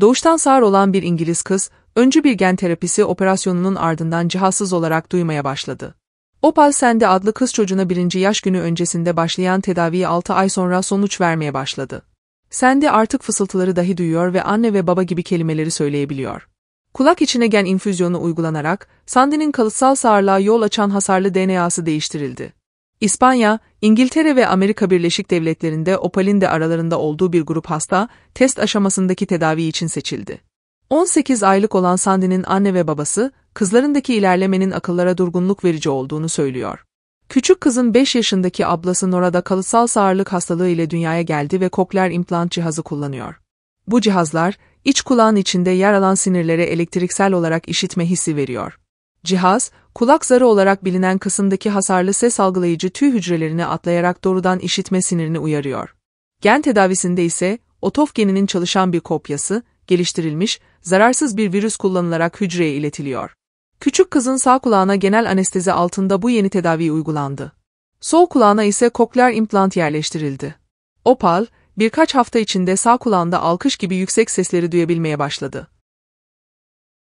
Doğuştan sağır olan bir İngiliz kız, öncü bir gen terapisi operasyonunun ardından cihazsız olarak duymaya başladı. Opal Sende adlı kız çocuğuna birinci yaş günü öncesinde başlayan tedaviyi 6 ay sonra sonuç vermeye başladı. Sende artık fısıltıları dahi duyuyor ve anne ve baba gibi kelimeleri söyleyebiliyor. Kulak içine gen infüzyonu uygulanarak, Sandy'nin kalıtsal sağırlığa yol açan hasarlı DNA'sı değiştirildi. İspanya, İngiltere ve Amerika Birleşik Devletleri'nde opalinde aralarında olduğu bir grup hasta, test aşamasındaki tedavi için seçildi. 18 aylık olan Sandy'nin anne ve babası, kızlarındaki ilerlemenin akıllara durgunluk verici olduğunu söylüyor. Küçük kızın 5 yaşındaki ablası Nora'da kalıtsal sağırlık hastalığı ile dünyaya geldi ve kokler implant cihazı kullanıyor. Bu cihazlar, iç kulağın içinde yer alan sinirlere elektriksel olarak işitme hissi veriyor. Cihaz, kulak zarı olarak bilinen kısımdaki hasarlı ses algılayıcı tüy hücrelerini atlayarak doğrudan işitme sinirini uyarıyor. Gen tedavisinde ise otof geninin çalışan bir kopyası, geliştirilmiş, zararsız bir virüs kullanılarak hücreye iletiliyor. Küçük kızın sağ kulağına genel anestezi altında bu yeni tedavi uygulandı. Sol kulağına ise kokler implant yerleştirildi. Opal, birkaç hafta içinde sağ kulağında alkış gibi yüksek sesleri duyabilmeye başladı.